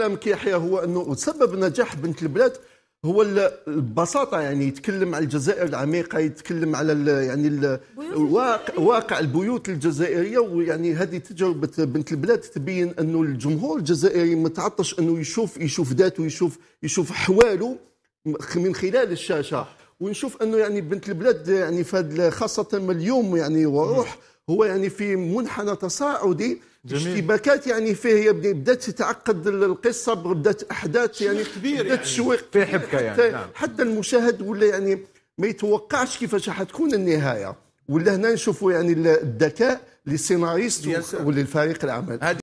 كلام كيحيى هو انه سبب نجاح بنت البلاد هو البساطه يعني يتكلم على الجزائر العميقه يتكلم على الـ يعني الـ واقع, واقع البيوت الجزائريه ويعني هذه تجربه بنت البلاد تبين انه الجمهور الجزائري متعطش انه يشوف يشوف ذاته يشوف يشوف حواله من خلال الشاشه ونشوف انه يعني بنت البلاد يعني خاصه اليوم يعني وروح هو يعني في منحنى تصاعدي اشتباكات يعني فيه يبدا بدات تتعقد القصه بدات احداث يعني كبير بدات تشويق يعني. في حبكه حتى يعني نعم. حتى المشاهد ولا يعني ما يتوقعش كيفاش راح تكون النهايه ولا هنا نشوفوا يعني الذكاء للسيناريست وللفريق العمل